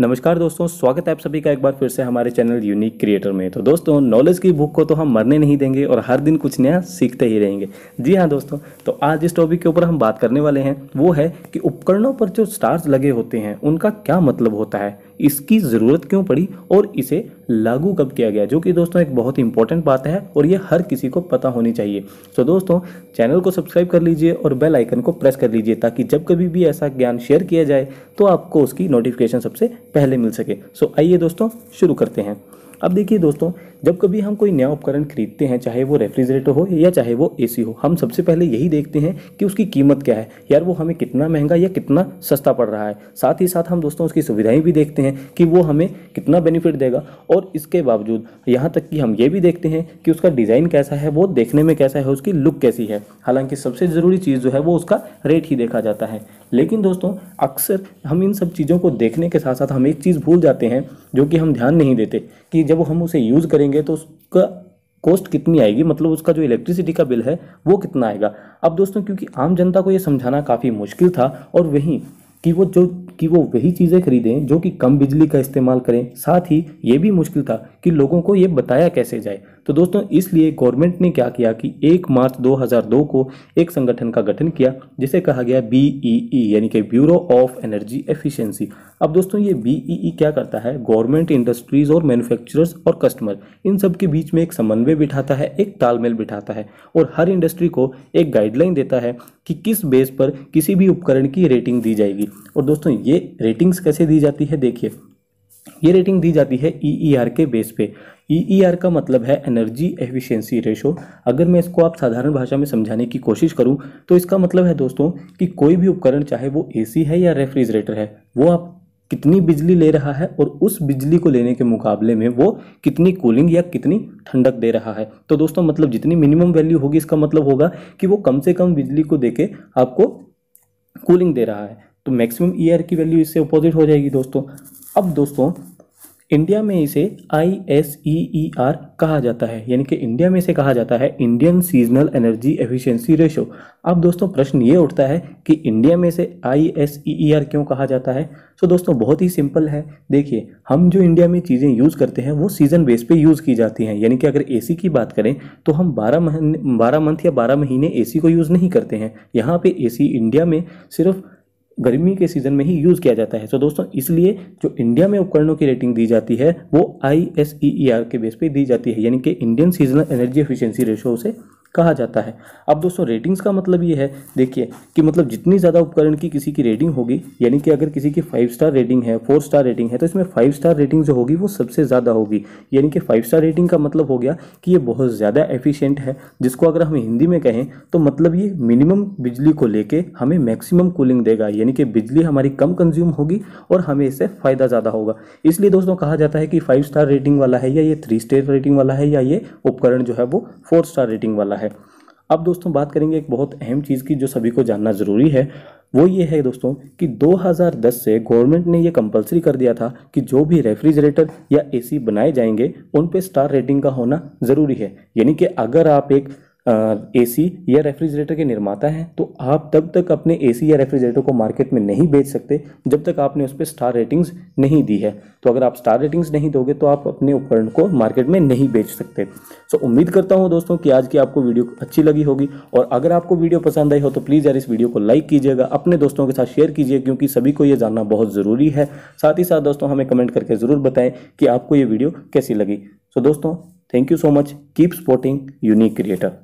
नमस्कार दोस्तों स्वागत है आप सभी का एक बार फिर से हमारे चैनल यूनिक क्रिएटर में तो दोस्तों नॉलेज की भूख को तो हम मरने नहीं देंगे और हर दिन कुछ नया सीखते ही रहेंगे जी हाँ दोस्तों तो आज जिस टॉपिक के ऊपर हम बात करने वाले हैं वो है कि उपकरणों पर जो स्टार्स लगे होते हैं उनका क्या मतलब होता है इसकी ज़रूरत क्यों पड़ी और इसे लागू कब किया गया जो कि दोस्तों एक बहुत इंपॉर्टेंट बात है और ये हर किसी को पता होनी चाहिए सो दोस्तों चैनल को सब्सक्राइब कर लीजिए और बेल आइकन को प्रेस कर लीजिए ताकि जब कभी भी ऐसा ज्ञान शेयर किया जाए तो आपको उसकी नोटिफिकेशन सबसे पहले मिल सके सो आइए दोस्तों शुरू करते हैं अब देखिए दोस्तों जब कभी हम कोई नया उपकरण खरीदते हैं चाहे वो रेफ्रिजरेटर हो या चाहे वो एसी हो हम सबसे पहले यही देखते हैं कि उसकी कीमत क्या है यार वो हमें कितना महंगा या कितना सस्ता पड़ रहा है साथ ही साथ हम दोस्तों उसकी सुविधाएं भी देखते हैं कि वो हमें कितना बेनिफिट देगा और इसके बावजूद यहाँ तक कि हम ये भी देखते हैं कि उसका डिज़ाइन कैसा है वो देखने में कैसा है उसकी लुक कैसी है हालांकि सबसे ज़रूरी चीज़ जो है वो उसका रेट ही देखा जाता है लेकिन दोस्तों अक्सर हम इन सब चीज़ों को देखने के साथ साथ हम एक चीज़ भूल जाते हैं जो कि हम ध्यान नहीं देते कि जब हम उसे यूज़ करेंगे लेंगे तो उसका कॉस्ट कितनी आएगी मतलब उसका जो इलेक्ट्रिसिटी का बिल है वो कितना आएगा अब दोस्तों क्योंकि आम जनता को ये समझाना काफ़ी मुश्किल था और वहीं कि वो जो कि वो वही चीज़ें खरीदें जो कि कम बिजली का इस्तेमाल करें साथ ही ये भी मुश्किल था कि लोगों को ये बताया कैसे जाए तो दोस्तों इसलिए गवर्नमेंट ने क्या किया कि 1 मार्च 2002 को एक संगठन का गठन किया जिसे कहा गया बीईई e e, यानी कि ब्यूरो ऑफ एनर्जी एफिशिएंसी अब दोस्तों ये बीईई e क्या करता है गवर्नमेंट इंडस्ट्रीज और मैन्युफैक्चरर्स और कस्टमर इन सब के बीच में एक समन्वय बिठाता है एक तालमेल बिठाता है और हर इंडस्ट्री को एक गाइडलाइन देता है कि किस बेस पर किसी भी उपकरण की रेटिंग दी जाएगी और दोस्तों ये रेटिंग्स कैसे दी जाती है देखिए ये रेटिंग दी जाती है ई e e के बेस पे ई e का मतलब है एनर्जी एफिशिएंसी रेशो अगर मैं इसको आप साधारण भाषा में समझाने की कोशिश करूं तो इसका मतलब है दोस्तों कि कोई भी उपकरण चाहे वो एसी है या रेफ्रिजरेटर है वो आप कितनी बिजली ले रहा है और उस बिजली को लेने के मुकाबले में वो कितनी कूलिंग या कितनी ठंडक दे रहा है तो दोस्तों मतलब जितनी मिनिमम वैल्यू होगी इसका मतलब होगा कि वो कम से कम बिजली को दे आपको कूलिंग दे रहा है तो मैक्सिमम ई आर की वैल्यू इससे अपोजिट हो जाएगी दोस्तों अब दोस्तों इंडिया में इसे आई एस ई ई आर कहा जाता है यानी कि इंडिया में इसे कहा जाता है Indian seasonal energy efficiency ratio अब दोस्तों प्रश्न ये उठता है कि इंडिया में इसे आई एस ई ई आर क्यों कहा जाता है सो दोस्तों बहुत ही सिंपल है देखिए हम जो इंडिया में चीज़ें यूज़ करते हैं वो सीज़न बेस पे यूज़ की जाती हैं यानी कि अगर ए की बात करें तो हम बारह महीने बारह मंथ या बारह महीने ए को यूज़ नहीं करते हैं यहाँ पर ए इंडिया में सिर्फ गर्मी के सीज़न में ही यूज़ किया जाता है सो so, दोस्तों इसलिए जो इंडिया में उपकरणों की रेटिंग दी जाती है वो आई एस ई आर के बेस पे दी जाती है यानी कि Indian seasonal energy efficiency ratio से कहा जाता है अब दोस्तों रेटिंग्स का मतलब ये है देखिए कि मतलब जितनी ज़्यादा उपकरण की किसी की रेटिंग होगी यानी कि अगर किसी की फाइव स्टार रेटिंग है फोर स्टार रेटिंग है तो इसमें फाइव स्टार रेटिंग जो होगी वो सबसे ज़्यादा होगी यानी कि फाइव स्टार रेटिंग का मतलब हो गया कि ये बहुत ज़्यादा एफिशियंट है जिसको अगर हम हिंदी में कहें तो मतलब ये मिनिमम बिजली को लेकर हमें मैक्सिमम कूलिंग देगा यानी कि बिजली हमारी कम कंज्यूम होगी और हमें इससे फ़ायदा ज़्यादा होगा इसलिए दोस्तों कहा जाता है कि फाइव स्टार रेटिंग वाला है या ये थ्री स्टार रेटिंग वाला है या ये उपकरण जो है वो फोर स्टार रेटिंग वाला है अब दोस्तों बात करेंगे एक बहुत अहम चीज़ की जो सभी को जानना ज़रूरी है वो ये है दोस्तों कि 2010 से गवर्नमेंट ने ये कंपलसरी कर दिया था कि जो भी रेफ्रिजरेटर या एसी बनाए जाएंगे उन पे स्टार रेटिंग का होना ज़रूरी है यानी कि अगर आप एक एसी या रेफ्रिजरेटर के निर्माता हैं तो आप तब तक अपने एसी या रेफ्रिजरेटर को मार्केट में नहीं बेच सकते जब तक आपने उस पर स्टार रेटिंग्स नहीं दी है तो अगर आप स्टार रेटिंग्स नहीं दोगे तो आप अपने उपकरण को मार्केट में नहीं बेच सकते सो उम्मीद करता हूँ दोस्तों कि आज की आपको वीडियो अच्छी लगी होगी और अगर आपको वीडियो पसंद आई हो तो प्लीज़ यार इस वीडियो को लाइक कीजिएगा अपने दोस्तों के साथ शेयर कीजिए क्योंकि सभी को ये जानना बहुत ज़रूरी है साथ ही साथ दोस्तों हमें कमेंट करके ज़रूर बताएँ कि आपको ये वीडियो कैसी लगी सो दोस्तों Thank you so much. Keep supporting Unique Creator.